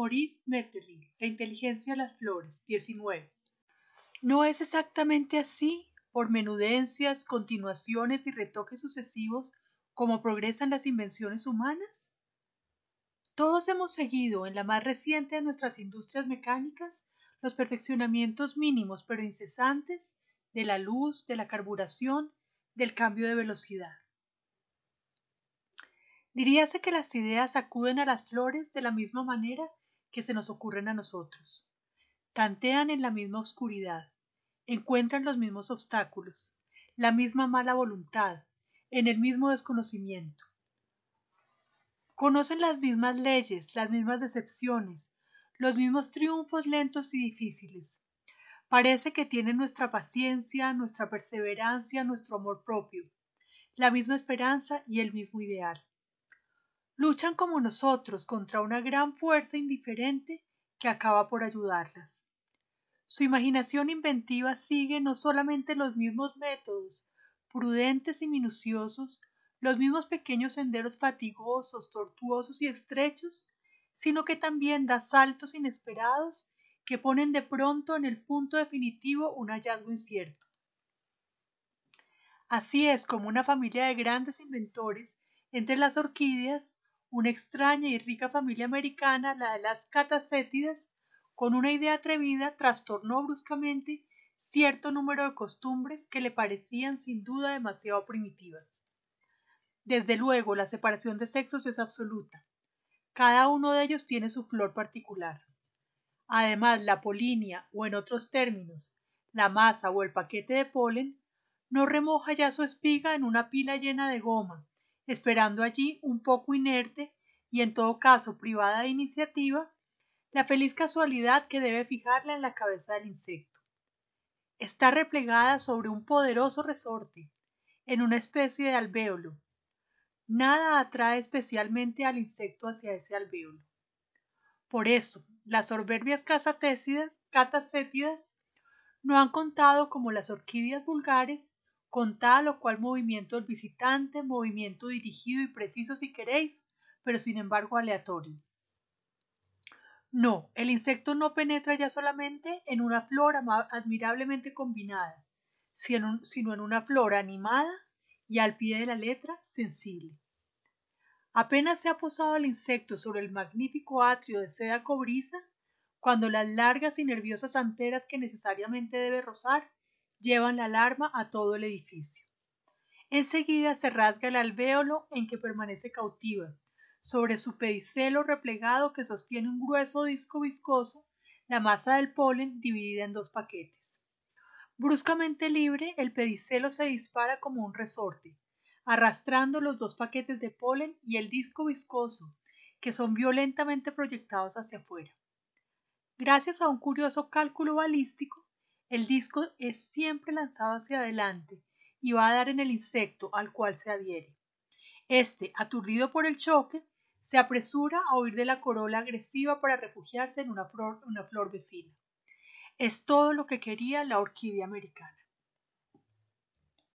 Maurice La inteligencia de las flores, 19. No es exactamente así, por menudencias, continuaciones y retoques sucesivos, como progresan las invenciones humanas. Todos hemos seguido en la más reciente de nuestras industrias mecánicas los perfeccionamientos mínimos pero incesantes de la luz, de la carburación, del cambio de velocidad. Diríase que las ideas acuden a las flores de la misma manera que se nos ocurren a nosotros. Tantean en la misma oscuridad, encuentran los mismos obstáculos, la misma mala voluntad, en el mismo desconocimiento. Conocen las mismas leyes, las mismas decepciones, los mismos triunfos lentos y difíciles. Parece que tienen nuestra paciencia, nuestra perseverancia, nuestro amor propio, la misma esperanza y el mismo ideal luchan como nosotros contra una gran fuerza indiferente que acaba por ayudarlas. Su imaginación inventiva sigue no solamente los mismos métodos, prudentes y minuciosos, los mismos pequeños senderos fatigosos, tortuosos y estrechos, sino que también da saltos inesperados que ponen de pronto en el punto definitivo un hallazgo incierto. Así es como una familia de grandes inventores entre las orquídeas una extraña y rica familia americana, la de las catacétidas, con una idea atrevida, trastornó bruscamente cierto número de costumbres que le parecían sin duda demasiado primitivas. Desde luego, la separación de sexos es absoluta. Cada uno de ellos tiene su flor particular. Además, la polinia, o en otros términos, la masa o el paquete de polen, no remoja ya su espiga en una pila llena de goma, esperando allí un poco inerte y en todo caso privada de iniciativa, la feliz casualidad que debe fijarla en la cabeza del insecto. Está replegada sobre un poderoso resorte, en una especie de alvéolo. Nada atrae especialmente al insecto hacia ese alvéolo. Por eso, las soberbias catacétidas no han contado como las orquídeas vulgares con tal o cual movimiento del visitante, movimiento dirigido y preciso si queréis, pero sin embargo aleatorio. No, el insecto no penetra ya solamente en una flora admirablemente combinada, sino en una flora animada y al pie de la letra sensible. Apenas se ha posado el insecto sobre el magnífico atrio de seda cobriza, cuando las largas y nerviosas anteras que necesariamente debe rozar llevan la alarma a todo el edificio. Enseguida se rasga el alvéolo en que permanece cautiva. Sobre su pedicelo replegado que sostiene un grueso disco viscoso, la masa del polen dividida en dos paquetes. Bruscamente libre, el pedicelo se dispara como un resorte, arrastrando los dos paquetes de polen y el disco viscoso, que son violentamente proyectados hacia afuera. Gracias a un curioso cálculo balístico, el disco es siempre lanzado hacia adelante y va a dar en el insecto al cual se adhiere. Este, aturdido por el choque, se apresura a huir de la corola agresiva para refugiarse en una flor, una flor vecina. Es todo lo que quería la orquídea americana.